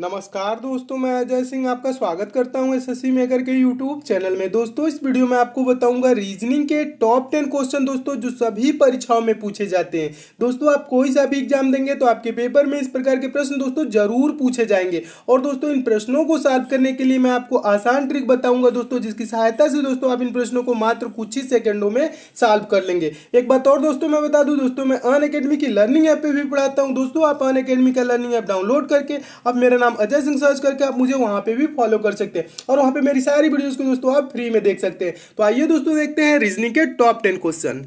नमस्कार दोस्तों मैं अजय सिंह आपका स्वागत करता हूं एस मेकर के यूट्यूब चैनल में दोस्तों इस वीडियो में आपको बताऊंगा रीजनिंग के टॉप टेन क्वेश्चन दोस्तों जो सभी परीक्षाओं में पूछे जाते हैं दोस्तों आप कोई सा भी एग्जाम देंगे तो आपके पेपर में इस प्रकार के प्रश्न दोस्तों जरूर पूछे जाएंगे और दोस्तों इन प्रश्नों को साथ करने के लिए मैं आपको आसान ट्रिक बताऊंगा दोस्तों जिसकी सहायता से दोस्तों आप इन प्रश्नों को मात्र कुछ ही सेकेंडों में सॉल्व कर लेंगे एक बात और दोस्तों मैं बता दूँ दोस्तों मैं अन की लर्निंग ऐप पर भी पढ़ाता हूँ दोस्तों आप अन अकेडमी का लर्निंग ऐप डाउनलोड करके अब मेरा नाम अजय सिंह सर्च करके आप मुझे वहां पे भी फॉलो कर सकते हैं और वहां पे मेरी सारी वीडियो को दोस्तों आप फ्री में देख सकते हैं तो आइए दोस्तों देखते हैं रीजनिंग के टॉप टेन क्वेश्चन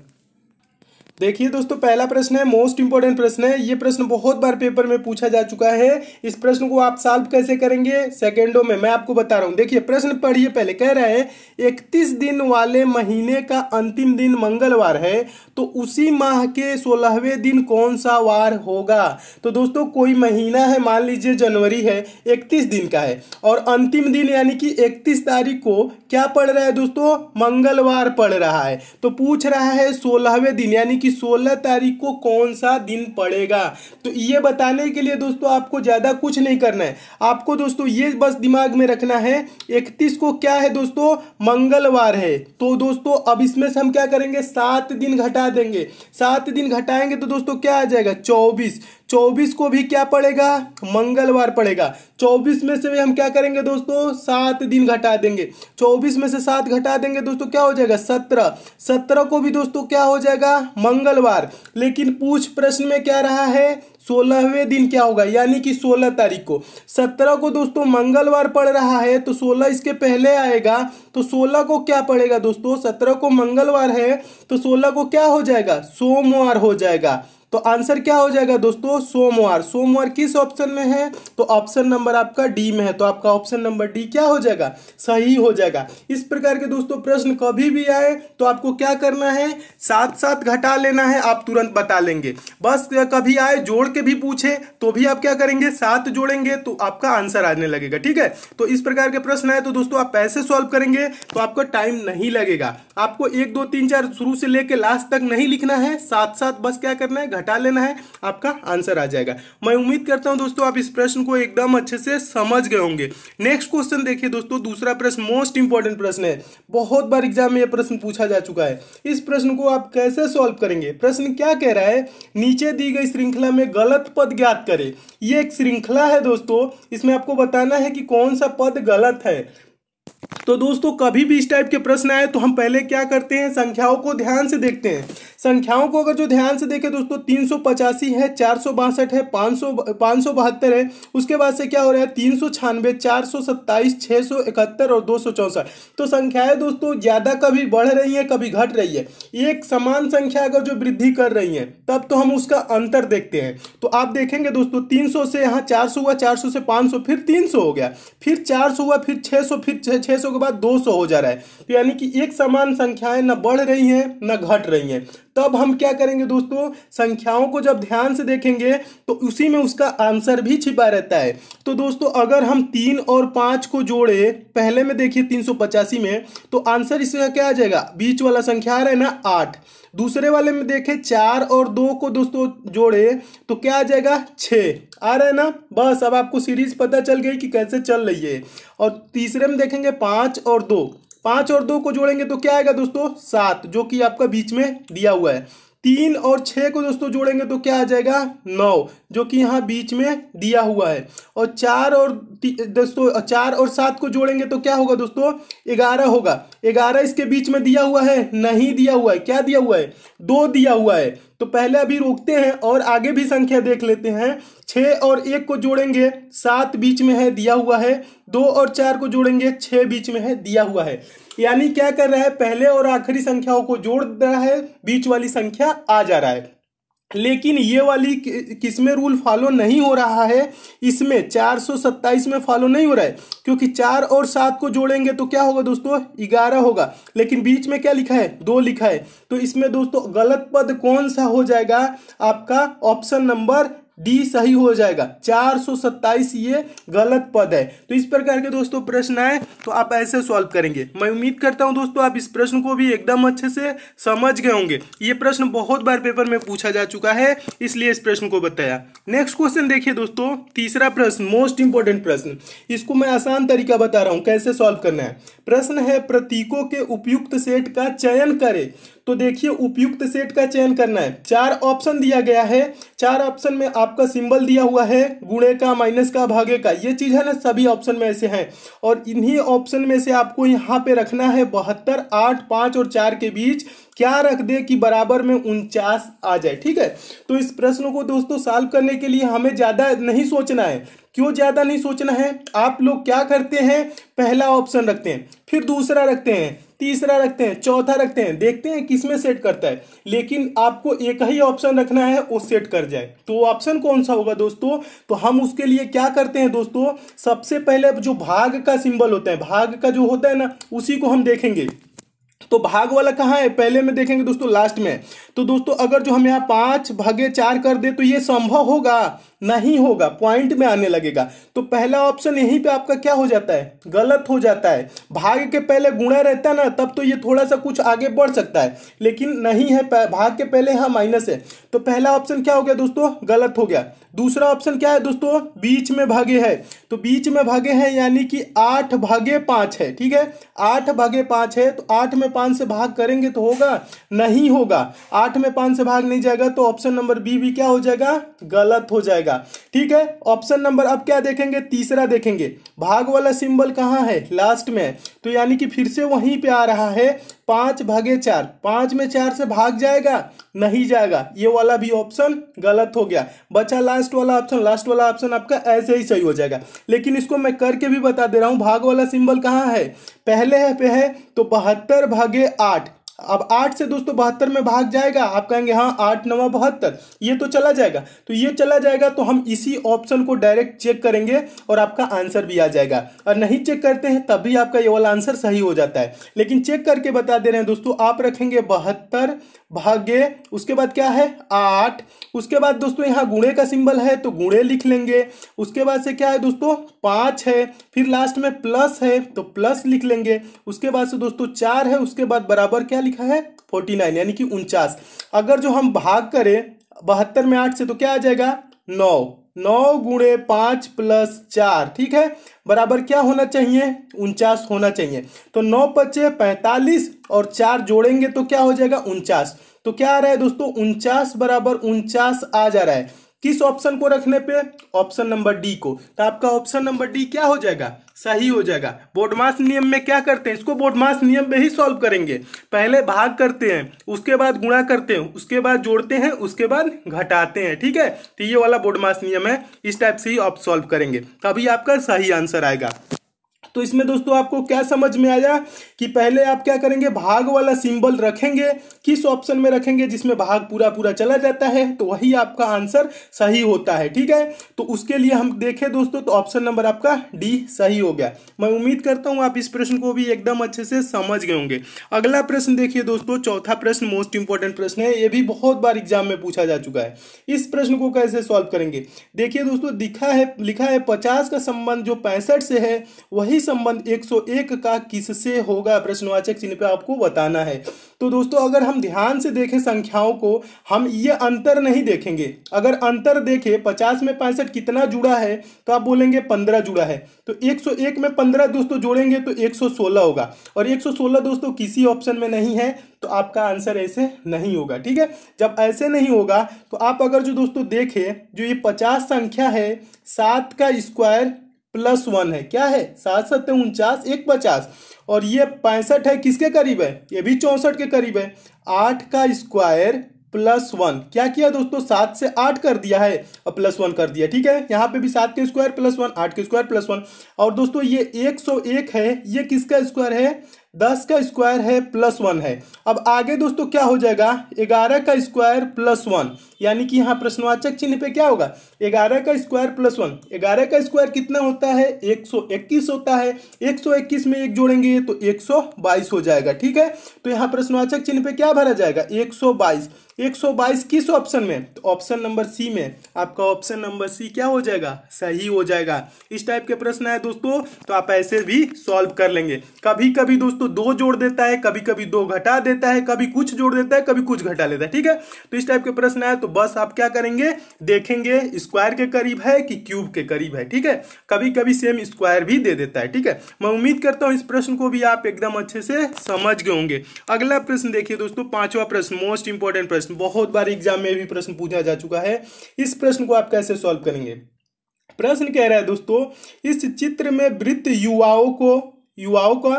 देखिए दोस्तों पहला प्रश्न है मोस्ट इंपॉर्टेंट प्रश्न है ये प्रश्न बहुत बार पेपर में पूछा जा चुका है इस प्रश्न को आप सॉल्व कैसे करेंगे सेकेंडों में मैं आपको बता रहा हूं देखिए प्रश्न पढ़िए पहले कह रहे हैं इकतीस दिन वाले महीने का अंतिम दिन मंगलवार है तो उसी माह के सोलहवें दिन कौन सा वार होगा तो दोस्तों कोई महीना है मान लीजिए जनवरी है इकतीस दिन का है और अंतिम दिन यानी कि इकतीस तारीख को क्या पढ़ रहा है दोस्तों मंगलवार पढ़ रहा है तो पूछ रहा है सोलहवें दिन यानी कि 16 तारीख को कौन सा दिन पड़ेगा तो ये बताने के लिए दोस्तों आपको ज़्यादा कुछ नहीं करना है आपको दोस्तों ये बस दिमाग में रखना है इकतीस को क्या है दोस्तों मंगलवार है तो दोस्तों अब इसमें से हम क्या करेंगे सात दिन घटा देंगे सात दिन घटाएंगे तो दोस्तों क्या आ जाएगा चौबीस चौबीस को भी क्या पड़ेगा मंगलवार पड़ेगा चौबीस में से भी हम क्या करेंगे दोस्तों सात दिन घटा देंगे चौबीस में से सात घटा देंगे दोस्तों क्या हो जाएगा सत्रह सत्रह को भी दोस्तों क्या हो जाएगा मंगलवार लेकिन पूछ प्रश्न में क्या रहा है सोलहवें दिन क्या होगा यानी कि सोलह तारीख को सत्रह को दोस्तों मंगलवार पड़ रहा है तो सोलह इसके पहले आएगा तो सोलह को क्या पड़ेगा दोस्तों सत्रह को मंगलवार है तो सोलह को क्या हो जाएगा सोमवार हो जाएगा तो आंसर क्या हो जाएगा दोस्तों सोमवार सोमवार किस ऑप्शन में है तो ऑप्शन नंबर आपका डी में है तो आपका ऑप्शन नंबर डी क्या हो जाएगा सही हो जाएगा इस प्रकार के दोस्तों प्रश्न कभी भी आए तो आपको क्या करना है साथ साथ घटा लेना है आप तुरंत बता लेंगे बस कभी आए जोड़ के भी पूछे तो भी आप क्या करेंगे साथ जोड़ेंगे तो आपका आंसर आने लगेगा ठीक है तो इस प्रकार के प्रश्न आए तो दोस्तों आप पैसे सॉल्व करेंगे तो आपको टाइम नहीं लगेगा आपको एक दो तीन चार शुरू से लेकर लास्ट तक नहीं लिखना है साथ साथ बस क्या करना है हटा लेना है आपका आंसर आ जाएगा मैं उम्मीद करता हूं दोस्तों आप इस प्रश्न को एकदम अच्छे से समझ गए होंगे नेक्स्ट क्वेश्चन देखिए दोस्तों दूसरा प्रश्न मोस्ट इंपॉर्टेंट प्रश्न है बहुत बार एग्जाम में यह प्रश्न पूछा जा चुका है इस प्रश्न को आप कैसे सॉल्व करेंगे प्रश्न क्या कह रहा है नीचे दी गई श्रृंखला में गलत पद ज्ञात करें यह एक श्रृंखला है दोस्तों इसमें आपको बताना है कि कौन सा पद गलत है तो दोस्तों कभी भी इस टाइप के प्रश्न आए तो हम पहले क्या करते हैं संख्याओं को ध्यान से देखते हैं संख्याओं को अगर जो ध्यान से देखें दोस्तों तीन सौ पचासी है चार सौ बासठ है पाँच सौ पाँच सौ बहत्तर है उसके बाद से क्या हो रहा है तीन सौ छानबे चार सौ सत्ताईस छः सौ इकहत्तर और दो सौ चौंसठ तो संख्याएँ दोस्तों ज़्यादा कभी बढ़ रही हैं कभी घट रही है एक समान संख्या अगर जो वृद्धि कर रही है तब तो हम उसका अंतर देखते हैं तो आप देखेंगे दोस्तों तीन से यहाँ चार हुआ चार से पाँच फिर तीन हो गया फिर चार हुआ फिर छः फिर है छः सौ के बाद दो सौ हो जा रहा है तो यानी कि एक समान संख्याएं ना बढ़ रही हैं ना घट रही हैं तब हम क्या करेंगे दोस्तों संख्याओं को जब ध्यान से देखेंगे तो उसी में उसका आंसर भी छिपा रहता है तो दोस्तों अगर हम तीन और पाँच को जोड़े पहले में देखिए तीन सौ पचासी में तो आंसर इसका क्या आ जाएगा बीच वाला संख्या आ रहा है ना आठ दूसरे वाले में देखें चार और दो को दोस्तों जोड़े तो क्या आ जाएगा छः आ रहा है ना बस अब आपको सीरीज पता चल गई कि कैसे चल रही है और तीसरे में देखेंगे पाँच और दो पाँच और दो को जोड़ेंगे तो क्या आएगा दोस्तों सात जो कि आपका बीच में दिया हुआ है तीन और छः को दोस्तों जोड़ेंगे तो क्या आ जाएगा नौ जो कि यहाँ बीच में दिया हुआ है और चार और दोस्तों चार और सात को जोड़ेंगे तो क्या होगा दोस्तों ग्यारह होगा ग्यारह इसके बीच में दिया हुआ है नहीं दिया हुआ है क्या दिया हुआ है दो दिया हुआ है तो पहले अभी रोकते हैं और आगे भी संख्या देख लेते हैं छः और एक को जोड़ेंगे सात बीच में है दिया हुआ है दो और चार को जोड़ेंगे छः बीच में है दिया हुआ है यानी क्या कर रहा है पहले और आखिरी संख्याओं को जोड़ रहा है बीच वाली संख्या आ जा रहा है लेकिन ये वाली किसमें रूल फॉलो नहीं हो रहा है इसमें चार सौ सत्ताईस में फॉलो नहीं हो रहा है क्योंकि चार और सात को जोड़ेंगे तो क्या होगा दोस्तों ग्यारह होगा लेकिन बीच में क्या लिखा है दो लिखा है तो इसमें दोस्तों गलत पद कौन सा हो जाएगा आपका ऑप्शन नंबर डी सही हो जाएगा चार सौ सत्ताईस ये गलत पद है तो इस प्रकार के दोस्तों प्रश्न आए तो आप ऐसे सॉल्व करेंगे मैं उम्मीद करता हूं दोस्तों आप इस प्रश्न को भी एकदम अच्छे से समझ गए होंगे ये प्रश्न बहुत बार पेपर में पूछा जा चुका है इसलिए इस प्रश्न को बताया नेक्स्ट क्वेश्चन देखिए दोस्तों तीसरा प्रश्न मोस्ट इंपॉर्टेंट प्रश्न इसको मैं आसान तरीका बता रहा हूँ कैसे सॉल्व करना है प्रश्न है प्रतीकों के उपयुक्त सेट का चयन करें तो देखिए उपयुक्त सेट का चयन करना है चार ऑप्शन दिया गया है चार ऑप्शन में आपका सिंबल दिया हुआ है गुणे का माइनस का भागे का ये चीज़ है ना सभी ऑप्शन में ऐसे हैं और इन्हीं ऑप्शन में से आपको यहाँ पे रखना है बहत्तर आठ पाँच और चार के बीच क्या रख दे कि बराबर में उनचास आ जाए ठीक है तो इस प्रश्न को दोस्तों सॉल्व करने के लिए हमें ज़्यादा नहीं सोचना है क्यों ज़्यादा नहीं सोचना है आप लोग क्या करते हैं पहला ऑप्शन रखते हैं फिर दूसरा रखते हैं तीसरा रखते हैं चौथा रखते हैं देखते हैं किस में सेट करता है लेकिन आपको एक ही ऑप्शन रखना है वो सेट कर जाए तो ऑप्शन कौन सा होगा दोस्तों तो हम उसके लिए क्या करते हैं दोस्तों सबसे पहले जो भाग का सिंबल होता है भाग का जो होता है ना उसी को हम देखेंगे तो भाग वाला कहाँ है पहले में देखेंगे दोस्तों लास्ट में तो दोस्तों अगर जो हम यहाँ पाँच भागे चार कर दे तो ये संभव होगा नहीं होगा पॉइंट में आने लगेगा तो पहला ऑप्शन यहीं पे आपका क्या हो जाता है गलत हो जाता है भाग के पहले गुणा रहता है ना तब तो ये थोड़ा सा कुछ आगे बढ़ सकता है लेकिन नहीं है भाग के पहले हाँ माइनस है तो पहला ऑप्शन क्या हो गया दोस्तों गलत हो गया दूसरा ऑप्शन क्या है दोस्तों बीच में भागे है तो बीच में भागे है यानी कि आठ भागे पाँच है ठीक है आठ भागे पाँच है तो आठ में पाँच से भाग करेंगे तो होगा नहीं होगा आठ में पाँच से भाग नहीं जाएगा तो ऑप्शन नंबर बी भी क्या हो जाएगा गलत हो जाएगा ठीक है ऑप्शन नंबर अब क्या देखेंगे तीसरा देखेंगे भाग वाला सिंबल कहाँ है लास्ट में तो यानी कि फिर से वहीं पर आ रहा है पाँच भागे चार पाँच में चार से भाग जाएगा नहीं जाएगा ये वाला भी ऑप्शन गलत हो गया बचा लास्ट वाला ऑप्शन लास्ट वाला ऑप्शन आपका ऐसे ही सही हो जाएगा लेकिन इसको मैं करके भी बता दे रहा हूँ भाग वाला सिंबल कहाँ है पहले है पे है तो बहत्तर भागे आठ अब आठ से दोस्तों बहत्तर में भाग जाएगा आप कहेंगे हाँ आठ नवा बहत्तर ये तो चला जाएगा तो ये चला जाएगा तो हम इसी ऑप्शन को डायरेक्ट चेक करेंगे और आपका आंसर भी आ जाएगा और नहीं चेक करते हैं तब भी आपका ये वाला आंसर सही हो जाता है लेकिन चेक करके बता दे रहे हैं दोस्तों आप रखेंगे बहत्तर भाग्य उसके बाद क्या है आठ उसके बाद दोस्तों यहाँ गुणे का सिंबल है तो गुणे लिख लेंगे उसके बाद से क्या है दोस्तों पाँच है फिर लास्ट में प्लस है तो प्लस लिख लेंगे उसके बाद से दोस्तों चार है उसके बाद बराबर क्या लिखा है फोर्टी नाइन यानी कि उनचास अगर जो हम भाग करें बहत्तर में आठ से तो क्या आ जाएगा नौ नौ गुणे पाँच प्लस चार ठीक है बराबर क्या होना चाहिए उनचास होना चाहिए तो नौ पचे पैंतालीस और चार जोड़ेंगे तो क्या हो जाएगा उनचास तो क्या आ रहा है दोस्तों उनचास बराबर उनचास आ जा रहा है किस ऑप्शन को रखने पे ऑप्शन नंबर डी को तो आपका ऑप्शन नंबर डी क्या हो जाएगा सही हो जाएगा बोडमास नियम में क्या करते हैं इसको बोडमास नियम में ही सॉल्व करेंगे पहले भाग करते हैं उसके बाद गुणा करते हैं उसके बाद जोड़ते हैं उसके बाद घटाते हैं ठीक है तो ये वाला बोडमास नियम है इस टाइप से ही आप सॉल्व करेंगे तभी आपका सही आंसर आएगा तो इसमें दोस्तों आपको क्या समझ में आया कि पहले आप क्या करेंगे भाग वाला सिंबल रखेंगे किस ऑप्शन में रखेंगे जिसमें भाग पूरा पूरा चला जाता है तो वही आपका आंसर सही होता है ठीक है तो उसके लिए हम देखें दोस्तों तो ऑप्शन नंबर आपका डी सही हो गया मैं उम्मीद करता हूँ आप इस प्रश्न को भी एकदम अच्छे से समझ गए होंगे अगला प्रश्न देखिए दोस्तों चौथा प्रश्न मोस्ट इंपॉर्टेंट प्रश्न है ये भी बहुत बार एग्जाम में पूछा जा चुका है इस प्रश्न को कैसे सॉल्व करेंगे देखिए दोस्तों दिखा है लिखा है पचास का संबंध जो पैंसठ से है वही संबंध 101 का किससे होगा प्रश्नवाचक चिन्ह पे आपको बताना है तो दोस्तों अगर हम ध्यान से देखें संख्याओं को हम ये अंतर नहीं देखेंगे अगर अंतर देखें पचास में पैंसठ कितना जुड़ा है तो आप बोलेंगे पंद्रह जुड़ा है तो 101 में पंद्रह दोस्तों जोड़ेंगे तो 116 होगा और 116 दोस्तों किसी ऑप्शन में नहीं है तो आपका आंसर ऐसे नहीं होगा ठीक है जब ऐसे नहीं होगा तो आप अगर जो दोस्तों देखें जो ये पचास संख्या है सात का स्क्वायर प्लस वन है क्या है सात सत्य उनचास एक पचास और ये पैंसठ है किसके करीब है ये भी चौंसठ के करीब है आठ का स्क्वायर प्लस वन क्या किया दोस्तों सात से आठ कर दिया है और प्लस वन कर दिया ठीक है यहाँ पे भी सात के स्क्वायर प्लस वन आठ के स्क्वायर प्लस वन और दोस्तों ये एक सौ एक है ये किसका स्क्वायर है दस का स्क्वायर है प्लस वन है अब आगे दोस्तों क्या हो जाएगा ग्यारह का स्क्वायर प्लस वन यानी कि यहाँ प्रश्नवाचक चिन्ह पे क्या होगा ग्यारह का स्क्वायर प्लस वन ग्यारह का स्क्वायर कितना होता है एक सौ इक्कीस होता है एक सौ इक्कीस में एक जोड़ेंगे तो एक सौ बाईस हो जाएगा ठीक है तो यहाँ प्रश्नवाचक चिन्ह पे क्या भरा जाएगा एक सौ बाईस एक सौ बाईस किस ऑप्शन में तो ऑप्शन नंबर सी में आपका ऑप्शन नंबर सी क्या हो जाएगा सही हो जाएगा इस टाइप के प्रश्न है दोस्तों तो आप ऐसे भी सॉल्व कर लेंगे कभी कभी दोस्तों तो दो जोड़ देता है कभी कभी दो घटा देता है कभी कुछ जोड़ देता है कभी कुछ घटा लेता है ठीक है तो इस टाइप के प्रश्न आए तो बस आप क्या करेंगे देखेंगे स्क्वायर के करीब है कि क्यूब के करीब है ठीक है कभी कभी सेम स्क्वायर भी दे देता है ठीक है मैं उम्मीद करता हूँ इस प्रश्न को भी आप एकदम अच्छे से समझ गए होंगे अगला प्रश्न देखिए दोस्तों पांचवा प्रश्न मोस्ट इंपॉर्टेंट प्रश्न बहुत बार एग्जाम में भी प्रश्न पूछा जा चुका है इस प्रश्न को आप कैसे सॉल्व करेंगे प्रश्न कह रहा है दोस्तों इस चित्र में वृत्त युवाओं को युवाओं का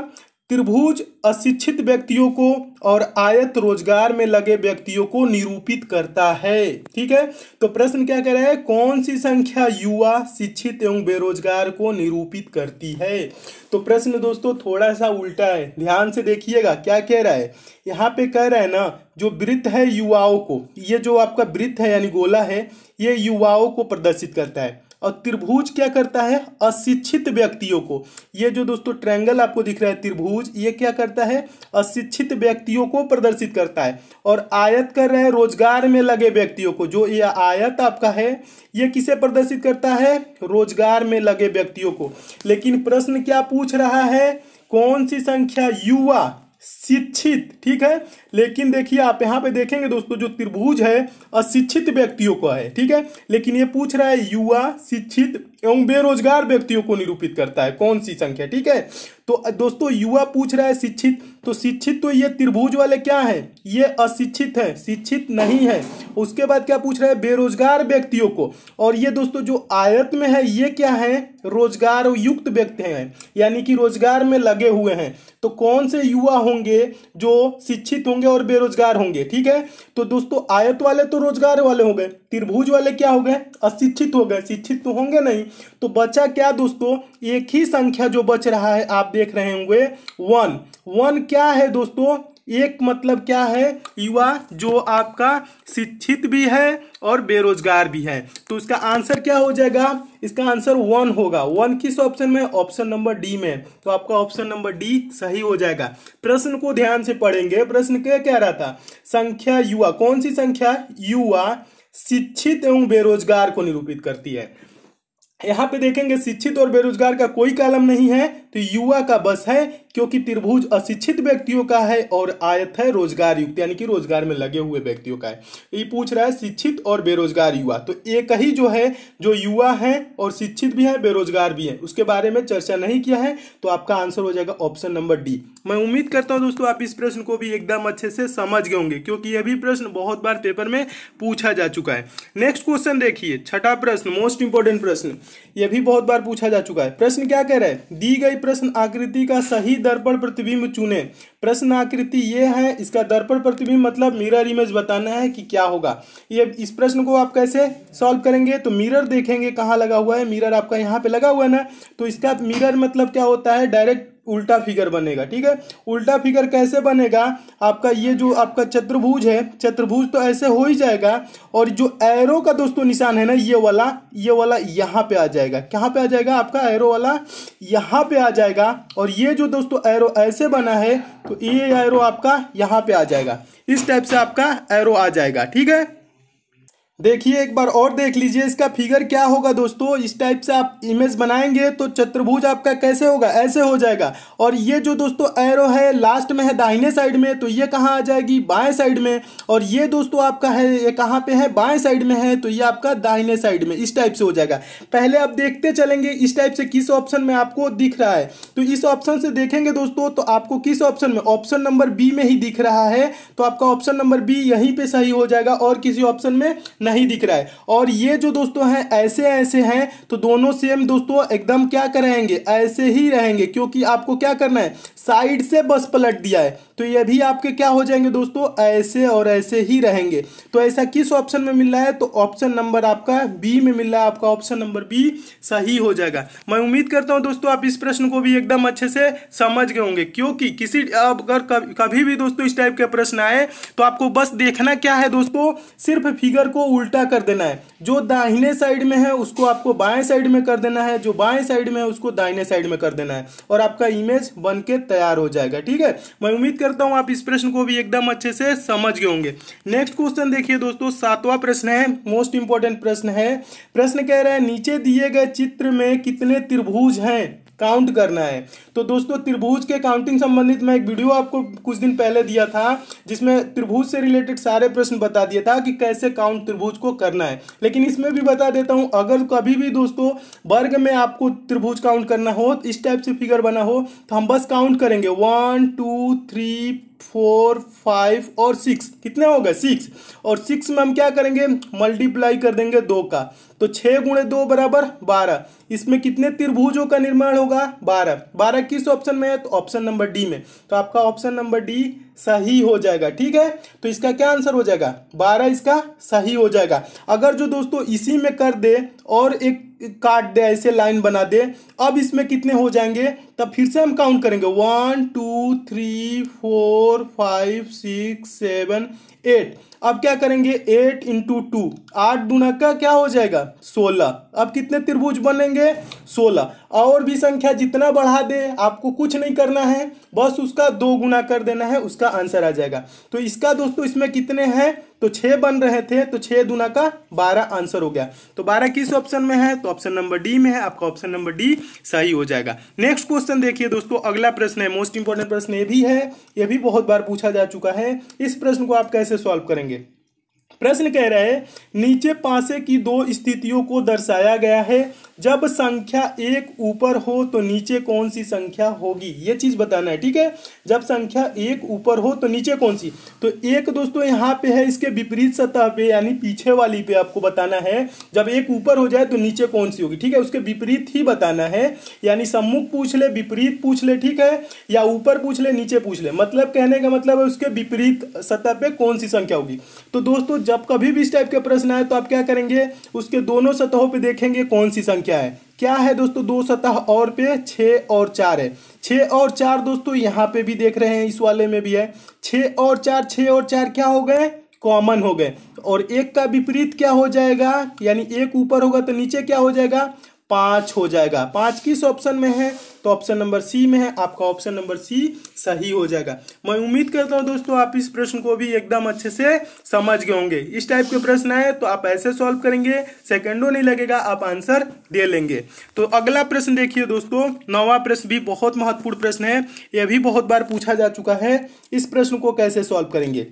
त्रिभुज अशिक्षित व्यक्तियों को और आयत रोजगार में लगे व्यक्तियों को निरूपित करता है ठीक है तो प्रश्न क्या कह रहा है कौन सी संख्या युवा शिक्षित एवं बेरोजगार को निरूपित करती है तो प्रश्न दोस्तों थोड़ा सा उल्टा है ध्यान से देखिएगा क्या कह रहा है यहाँ पे कह रहा है ना जो वृत्त है युवाओं को ये जो आपका वृत्त है यानी गोला है ये युवाओं को प्रदर्शित करता है और त्रिभुज क्या करता है अशिक्षित व्यक्तियों को ये जो दोस्तों ट्रैंगल आपको दिख रहा है त्रिभुज ये क्या करता है अशिक्षित व्यक्तियों को प्रदर्शित करता है और आयत कर रहे हैं रोजगार में लगे व्यक्तियों को जो ये आयत आपका है ये किसे प्रदर्शित करता है रोजगार में लगे व्यक्तियों को लेकिन प्रश्न क्या पूछ रहा है कौन सी संख्या युवा शिक्षित ठीक है लेकिन देखिए आप यहाँ पे देखेंगे दोस्तों जो त्रिभुज है अशिक्षित व्यक्तियों का है ठीक है लेकिन ये पूछ रहा है युवा शिक्षित एवं बेरोजगार व्यक्तियों को निरूपित करता है कौन सी संख्या ठीक है तो दोस्तों युवा पूछ रहा है शिक्षित तो शिक्षित तो ये त्रिभुज वाले क्या है ये अशिक्षित है शिक्षित नहीं है उसके बाद क्या पूछ रहा है बेरोजगार व्यक्तियों को और ये दोस्तों जो आयत में है ये क्या है रोजगार युक्त व्यक्ति हैं यानी कि रोजगार में लगे हुए हैं तो कौन से युवा होंगे जो शिक्षित होंगे और बेरोजगार होंगे ठीक है तो दोस्तों आयत वाले तो रोजगार वाले होंगे त्रिभुज वाले क्या हो गए अशिक्षित हो गए शिक्षित तो होंगे नहीं तो बचा क्या दोस्तों एक ही संख्या जो बच रहा है आप देख रहे होंगे वन वन क्या है दोस्तों एक मतलब क्या है युवा जो आपका शिक्षित भी है और बेरोजगार भी है तो इसका आंसर क्या हो जाएगा इसका आंसर वन होगा वन किस ऑप्शन में ऑप्शन नंबर डी में तो आपका ऑप्शन नंबर डी सही हो जाएगा प्रश्न को ध्यान से पढ़ेंगे प्रश्न क्या कह रहा था संख्या युवा कौन सी संख्या युवा शिक्षित एवं बेरोजगार को निरूपित करती है यहाँ पे देखेंगे शिक्षित और बेरोजगार का कोई कालम नहीं है तो युवा का बस है क्योंकि त्रिभुज अशिक्षित व्यक्तियों का है और आयत है रोजगार युक्त यानी कि रोजगार में लगे हुए व्यक्तियों का है ये पूछ रहा है शिक्षित और बेरोजगार युवा तो एक ही जो है जो युवा है और शिक्षित भी है बेरोजगार भी है उसके बारे में चर्चा नहीं किया है तो आपका आंसर हो जाएगा ऑप्शन नंबर डी मैं उम्मीद करता हूँ दोस्तों आप इस प्रश्न को भी एकदम अच्छे से समझ गए होंगे क्योंकि यह भी प्रश्न बहुत बार पेपर में पूछा जा चुका है नेक्स्ट क्वेश्चन देखिए छठा प्रश्न मोस्ट इंपोर्टेंट प्रश्न यह भी बहुत बार पूछा जा चुका है प्रश्न क्या कह रहा है दी गई प्रश्न आकृति का सही दर्पण प्रतिबिंब चुने प्रश्न आकृति ये है इसका दर्पण प्रतिबिंब मतलब मिरर इमेज बताना है कि क्या होगा ये इस प्रश्न को आप कैसे सॉल्व करेंगे तो मिरर देखेंगे कहाँ लगा हुआ है मिरर आपका यहाँ पे लगा हुआ है ना तो इसका मिरर मतलब क्या होता है डायरेक्ट उल्टा फिगर बनेगा ठीक है उल्टा फिगर कैसे बनेगा आपका ये जो आपका चतुर्भुज है चतुर्भुज तो ऐसे हो ही जाएगा और जो एरो का दोस्तों निशान है ना ये वाला ये वाला यहाँ पे आ जाएगा कहाँ पे आ जाएगा आपका एरो वाला यहाँ पे आ जाएगा और ये जो दोस्तों एरो ऐसे बना है तो ये एरो आपका यहाँ पे आ जाएगा इस टाइप से आपका एरो आ जाएगा ठीक है देखिए एक बार और देख लीजिए इसका फिगर क्या होगा दोस्तों इस टाइप से आप इमेज बनाएंगे तो चतुर्भुज आपका कैसे होगा ऐसे हो जाएगा और ये जो दोस्तों एरो है लास्ट में है दाहिने साइड में तो ये कहाँ आ जाएगी बाएं साइड में और ये दोस्तों आपका है ये कहाँ पे है बाएं साइड में है तो ये आपका दाहिने साइड में इस टाइप से हो जाएगा पहले आप देखते चलेंगे इस टाइप से किस ऑप्शन में आपको दिख रहा है तो इस ऑप्शन से देखेंगे दोस्तों तो आपको किस ऑप्शन में ऑप्शन नंबर बी में ही दिख रहा है तो आपका ऑप्शन नंबर बी यहीं पर सही हो जाएगा और किसी ऑप्शन में नहीं दिख रहा है और ये जो दोस्तों हैं ऐसे ऐसे हैं तो दोनों सेम दोस्तों एकदम क्या करेंगे ऐसे ही रहेंगे क्योंकि आपको क्या करना है साइड से बस पलट दिया है तो ये भी आपके क्या हो जाएंगे दोस्तों ऐसे और ऐसे ही रहेंगे तो ऐसा किस ऑप्शन में मिल रहा है तो ऑप्शन नंबर आपका बी में मिल रहा है आपका ऑप्शन नंबर बी सही हो जाएगा मैं उम्मीद करता हूँ दोस्तों आप इस प्रश्न को भी एकदम अच्छे से समझ गए होंगे क्योंकि किसी अगर कभी भी दोस्तों इस टाइप के प्रश्न आए तो आपको बस देखना क्या है दोस्तों सिर्फ फिगर को उल्टा कर देना है जो दाहिने साइड में है उसको आपको बाएं साइड में कर देना है जो बाएं साइड में है उसको दाहिने साइड में कर देना है और आपका इमेज बन के तैयार हो जाएगा ठीक है मैं उम्मीद करता हूँ आप इस प्रश्न को भी एकदम अच्छे से समझ गए होंगे नेक्स्ट क्वेश्चन देखिए दोस्तों सातवां प्रश्न है मोस्ट इंपॉर्टेंट प्रश्न है प्रश्न कह रहा है नीचे दिए गए चित्र में कितने त्रिभुज हैं काउंट करना है तो दोस्तों त्रिभुज के काउंटिंग संबंधित मैं एक वीडियो आपको कुछ दिन पहले दिया था जिसमें त्रिभुज से रिलेटेड सारे प्रश्न बता दिया था कि कैसे काउंट त्रिभुज को करना है लेकिन इसमें भी बता देता हूं अगर कभी भी दोस्तों वर्ग में आपको त्रिभुज काउंट करना हो इस टाइप से फिगर बना हो तो हम बस काउंट करेंगे one two three four five और सिक्स कितने हो गए सिक्स और सिक्स में हम क्या करेंगे मल्टीप्लाई कर देंगे दो का तो छः गुणे दो बराबर बारह इसमें कितने त्रिभुजों का निर्माण होगा बारह बारह किस ऑप्शन में है तो ऑप्शन नंबर डी में तो आपका ऑप्शन नंबर डी सही हो जाएगा ठीक है तो इसका क्या आंसर हो जाएगा बारह इसका सही हो जाएगा अगर जो दोस्तों इसी में कर दे और एक काट दे ऐसे लाइन बना दे अब इसमें कितने हो जाएंगे तब फिर से हम काउंट करेंगे one two three four five six seven eight अब क्या करेंगे एट इंटू टू आठ दूना का क्या हो जाएगा सोलह अब कितने त्रिभुज बनेंगे सोलह और भी संख्या जितना बढ़ा दे आपको कुछ नहीं करना है बस उसका दो गुना कर देना है उसका आंसर आ जाएगा तो इसका दोस्तों इसमें कितने हैं तो छः बन रहे थे तो छे दुना का बारह आंसर हो गया तो बारह किस ऑप्शन में है तो ऑप्शन नंबर डी में है आपका ऑप्शन नंबर डी सही हो जाएगा नेक्स्ट क्वेश्चन देखिए दोस्तों अगला प्रश्न है मोस्ट इंपोर्टेंट प्रश्न ये भी है ये भी बहुत बार पूछा जा चुका है इस प्रश्न को आप कैसे सॉल्व करेंगे प्रश्न कह रहे है नीचे पासे की दो स्थितियों को दर्शाया गया है जब संख्या एक ऊपर हो तो नीचे कौन सी संख्या होगी ये चीज़ बताना है ठीक है जब संख्या एक ऊपर हो तो नीचे कौन सी तो एक दोस्तों यहाँ पे है इसके विपरीत सतह पे यानी पीछे वाली पे आपको बताना है जब एक ऊपर हो जाए तो नीचे कौन सी होगी ठीक है उसके विपरीत ही बताना है यानी सम्मुख पूछ ले विपरीत पूछ ले ठीक है या ऊपर पूछ ले नीचे पूछ ले मतलब कहने का मतलब है उसके विपरीत सतह पर कौन सी संख्या होगी तो दोस्तों जब कभी भी इस टाइप के प्रश्न आए तो आप क्या करेंगे उसके दोनों सतहों पे देखेंगे कौन सी संख्या है क्या है दोस्तों दो सतह और पे छः और चार है छः और चार दोस्तों यहाँ पे भी देख रहे हैं इस वाले में भी है छः और चार छः और चार क्या हो गए कॉमन हो गए और एक का विपरीत क्या हो जाएगा यानी एक ऊपर होगा तो नीचे क्या हो जाएगा पाँच हो जाएगा पाँच किस ऑप्शन में है तो ऑप्शन नंबर सी में है आपका ऑप्शन नंबर सी सही हो जाएगा मैं उम्मीद करता हूँ दोस्तों आप इस प्रश्न को भी एकदम अच्छे से समझ गए होंगे इस टाइप के प्रश्न आए तो आप ऐसे सॉल्व करेंगे सेकेंडो नहीं लगेगा आप आंसर दे लेंगे तो अगला प्रश्न देखिए दोस्तों नवा प्रश्न भी बहुत महत्वपूर्ण प्रश्न है यह भी बहुत बार पूछा जा चुका है इस प्रश्न को कैसे सॉल्व करेंगे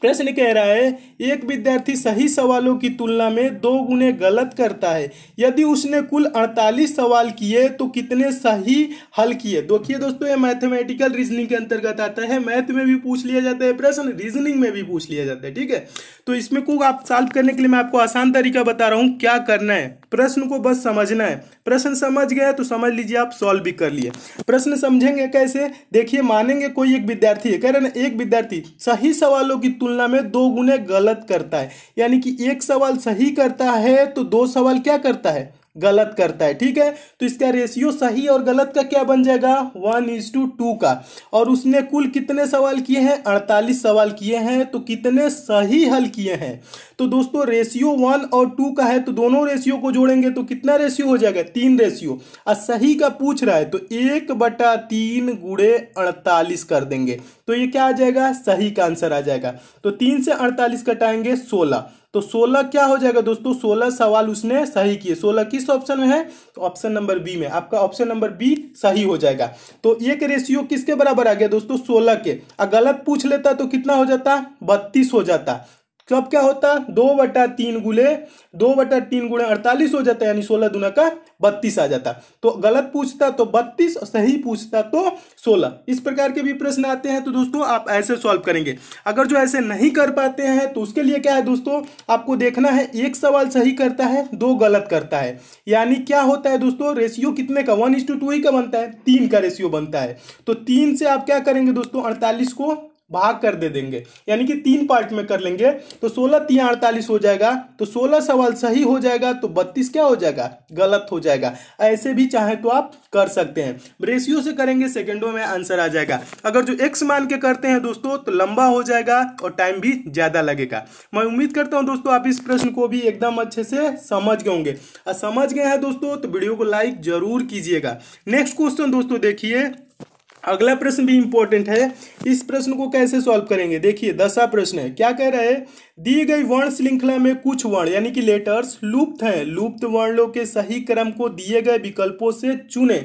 प्रश्न कह रहा है एक विद्यार्थी सही सवालों की तुलना में दो गुने गलत करता है यदि उसने कुल 48 सवाल किए तो कितने सही हल किए देखिए दोस्तों ये मैथमेटिकल रीजनिंग के अंतर्गत आता है मैथ में भी पूछ लिया जाता है प्रश्न रीजनिंग में भी पूछ लिया जाता है ठीक है तो इसमें को आप सॉल्व करने के लिए मैं आपको आसान तरीका बता रहा हूँ क्या करना है प्रश्न को बस समझना है प्रश्न समझ गया तो समझ लीजिए आप सॉल्व भी कर लिए प्रश्न समझेंगे कैसे देखिए मानेंगे कोई एक विद्यार्थी है कह रहे ना एक विद्यार्थी सही सवालों की तुलना में दो गुने गलत करता है यानी कि एक सवाल सही करता है तो दो सवाल क्या करता है गलत करता है ठीक है तो इसका रेशियो सही और गलत का क्या बन जाएगा वन इज टू टू का और उसने कुल कितने सवाल किए हैं अड़तालीस सवाल किए हैं तो कितने सही हल किए हैं तो दोस्तों रेशियो वन और टू का है तो दोनों रेशियो को जोड़ेंगे तो कितना रेशियो हो जाएगा तीन रेशियो और सही का पूछ रहा है तो एक बटा तीन गुड़े अड़तालीस कर देंगे तो ये क्या आ जाएगा सही का आंसर आ जाएगा तो तीन से अड़तालीस कटाएंगे सोलह तो सोलह क्या हो जाएगा दोस्तों सोलह सवाल उसने सही किए सोलह किस ऑप्शन में है ऑप्शन नंबर बी में आपका ऑप्शन नंबर बी सही हो जाएगा तो एक रेशियो किसके बराबर आ गया दोस्तों सोलह के अगर गलत पूछ लेता तो कितना हो जाता बत्तीस हो जाता कब तो क्या होता दो बटा तीन गुले दो बटा तीन गुणे अड़तालीस हो जाता यानी सोलह दुना का बत्तीस आ जाता तो गलत पूछता तो बत्तीस सही पूछता तो सोलह इस प्रकार के भी प्रश्न आते हैं तो दोस्तों आप ऐसे सॉल्व करेंगे अगर जो ऐसे नहीं कर पाते हैं तो उसके लिए क्या है दोस्तों आपको देखना है एक सवाल सही करता है दो गलत करता है यानी क्या होता है दोस्तों रेशियो कितने का वन टू ही का बनता है तीन का रेशियो बनता है तो तीन से आप क्या करेंगे दोस्तों अड़तालीस को भाग कर दे देंगे यानी कि तीन पार्ट में कर लेंगे तो सोलह तीन अड़तालीस हो जाएगा तो सोलह सवाल सही हो जाएगा तो बत्तीस क्या हो जाएगा गलत हो जाएगा ऐसे भी चाहे तो आप कर सकते हैं रेशियो से करेंगे सेकेंडों में आंसर आ जाएगा अगर जो एक्स मान के करते हैं दोस्तों तो लंबा हो जाएगा और टाइम भी ज़्यादा लगेगा मैं उम्मीद करता हूँ दोस्तों आप इस प्रश्न को भी एकदम अच्छे से समझ गए होंगे और समझ गए हैं दोस्तों तो वीडियो को लाइक जरूर कीजिएगा नेक्स्ट क्वेश्चन दोस्तों देखिए अगला प्रश्न भी इंपॉर्टेंट है इस प्रश्न को कैसे सॉल्व करेंगे देखिए दसवा प्रश्न है क्या कह रहा है दी गई वर्ण श्रृंखला में कुछ वर्ण यानी कि लेटर्स लुप्त हैं लुप्त वर्णों के सही क्रम को दिए गए विकल्पों से चुने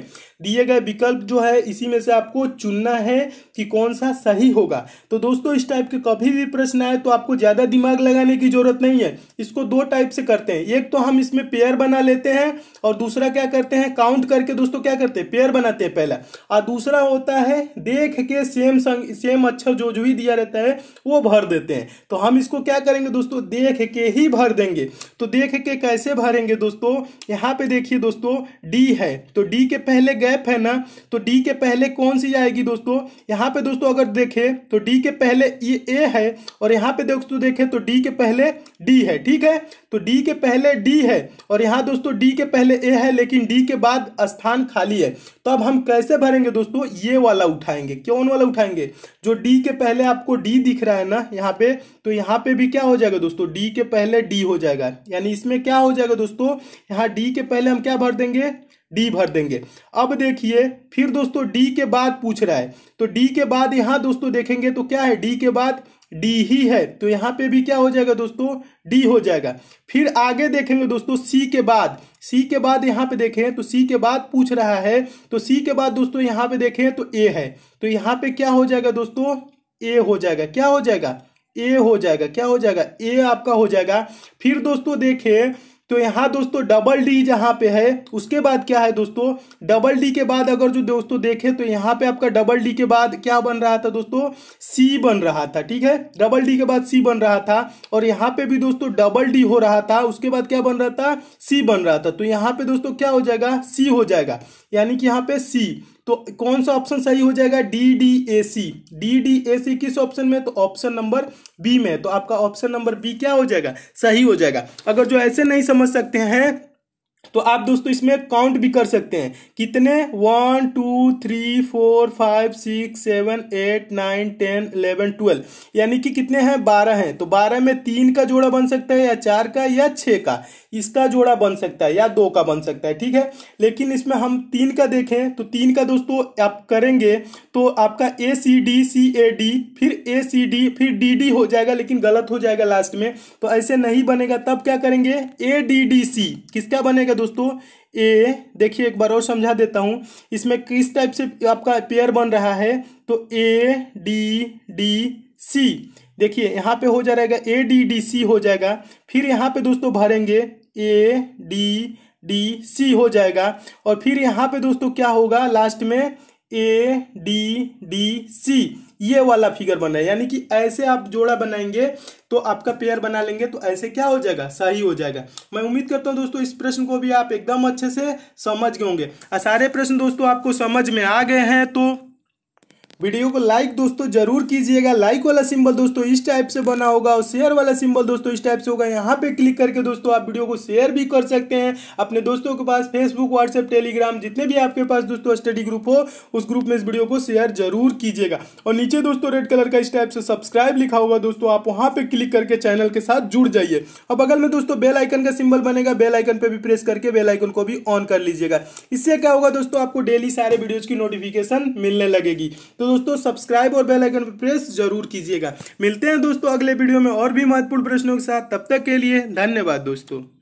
दिए गए विकल्प जो है इसी में से आपको चुनना है कि कौन सा सही होगा तो दोस्तों इस टाइप के कभी भी प्रश्न आए तो आपको ज़्यादा दिमाग लगाने की जरूरत नहीं है इसको दो टाइप से करते हैं एक तो हम इसमें पेयर बना लेते हैं और दूसरा क्या करते हैं काउंट करके दोस्तों क्या करते हैं पेयर बनाते हैं पहला और दूसरा होता है देख के सेम संग सेम अक्षर जो जो भी दिया रहता है वो भर देते हैं तो हम इसको क्या क्या करेंगे दोस्तों देख के ही भर देंगे तो देख के कैसे भरेंगे दोस्तों यहाँ पे देखिए दोस्तों डी है तो डी के पहले गैप है ना तो डी के पहले कौन सी आएगी दोस्तों यहाँ पे दोस्तों अगर देखें तो डी के पहले ये ए है और यहाँ पे दोस्तों देखें तो डी के पहले डी है ठीक है तो डी के पहले डी है और यहाँ दोस्तों डी के पहले ए है लेकिन डी के बाद स्थान खाली है तो अब हम कैसे भरेंगे दोस्तों ये वाला उठाएंगे क्यों वाला उठाएंगे जो डी के पहले आपको डी दिख रहा है ना यहाँ पे तो यहाँ पे भी क्या हो जाएगा दोस्तों डी के पहले डी हो जाएगा यानी इसमें क्या हो जाएगा दोस्तों यहाँ डी के पहले हम क्या भर देंगे डी भर देंगे अब देखिए फिर दोस्तों डी के बाद पूछ रहा है तो डी के बाद यहाँ दोस्तों देखेंगे तो क्या है डी के बाद डी ही है तो यहाँ पे भी क्या हो जाएगा दोस्तों डी हो जाएगा फिर आगे देखेंगे दोस्तों सी के बाद सी के बाद यहाँ पे देखें तो सी के बाद पूछ रहा है तो सी के बाद दोस्तों यहाँ पे देखें तो ए है तो यहाँ पे क्या हो जाएगा दोस्तों ए हो जाएगा क्या हो जाएगा ए हो जाएगा क्या हो जाएगा ए आपका हो जाएगा फिर दोस्तों देखें तो यहाँ दोस्तों डबल डी जहाँ पे है उसके बाद क्या है दोस्तों डबल डी के बाद अगर जो दोस्तों देखें तो यहाँ पे आपका डबल डी के बाद क्या बन रहा था दोस्तों सी बन रहा था ठीक है डबल डी के बाद सी बन रहा था और यहाँ पे भी दोस्तों डबल डी हो रहा था उसके बाद क्या बन रहा था सी बन रहा था तो यहाँ पे दोस्तों क्या हो जाएगा सी हो जाएगा यानी कि यहाँ पे सी तो कौन सा ऑप्शन सही हो जाएगा D D A C D D A C किस ऑप्शन में तो ऑप्शन नंबर बी में तो आपका ऑप्शन नंबर बी क्या हो जाएगा सही हो जाएगा अगर जो ऐसे नहीं समझ सकते हैं तो आप दोस्तों इसमें काउंट भी कर सकते हैं कितने one two three four five six seven eight nine ten eleven twelve यानी कि कितने हैं बारह हैं तो बारह में तीन का जोड़ा बन सकता है या चार का या छः का इसका जोड़ा बन सकता है या दो का बन सकता है ठीक है लेकिन इसमें हम तीन का देखें तो तीन का दोस्तों आप करेंगे तो आपका ए C D C A D फिर ए सी डी फिर डी डी हो जाएगा लेकिन गलत हो जाएगा लास्ट में तो ऐसे नहीं बनेगा तब क्या करेंगे ए डी डी सी किसका बनेगा दोस्तों ए देखिए एक बार और समझा देता हूँ इसमें किस टाइप से आपका पेयर बन रहा है तो ए डी डी सी देखिए यहाँ पे हो जाएगा ए डी डी सी हो जाएगा फिर यहाँ पे दोस्तों भरेंगे ए डी डी सी हो जाएगा और फिर यहाँ पे दोस्तों क्या होगा लास्ट में ए डी डी सी ये वाला फिगर बना यानी कि ऐसे आप जोड़ा बनाएंगे तो आपका पेयर बना लेंगे तो ऐसे क्या हो जाएगा सही हो जाएगा मैं उम्मीद करता हूँ दोस्तों इस प्रश्न को भी आप एकदम अच्छे से समझ गए होंगे सारे प्रश्न दोस्तों आपको समझ में आ गए हैं तो वीडियो को लाइक दोस्तों जरूर कीजिएगा लाइक वाला सिंबल दोस्तों इस टाइप से बना होगा और शेयर वाला सिंबल दोस्तों इस टाइप से होगा यहाँ पे क्लिक करके दोस्तों आप वीडियो को शेयर भी कर सकते हैं अपने दोस्तों के पास फेसबुक व्हाट्सएप टेलीग्राम जितने भी आपके पास दोस्तों स्टडी ग्रुप हो उस ग्रुप में इस वीडियो को शेयर जरूर कीजिएगा और नीचे दोस्तों रेड कलर का इस टाइप से सब्सक्राइब लिखा होगा दोस्तों आप वहाँ पर क्लिक करके चैनल के साथ जुड़ जाइए और बगल में दोस्तों बेलाइकन का सिंबल बनेगा बेलाइकन पर भी प्रेस करके बेलाइकन को भी ऑन कर लीजिएगा इससे क्या होगा दोस्तों आपको डेली सारे वीडियोज की नोटिफिकेशन मिलने लगेगी तो दोस्तों सब्सक्राइब और बेल आइकन पर प्रेस जरूर कीजिएगा मिलते हैं दोस्तों अगले वीडियो में और भी महत्वपूर्ण प्रश्नों के साथ तब तक के लिए धन्यवाद दोस्तों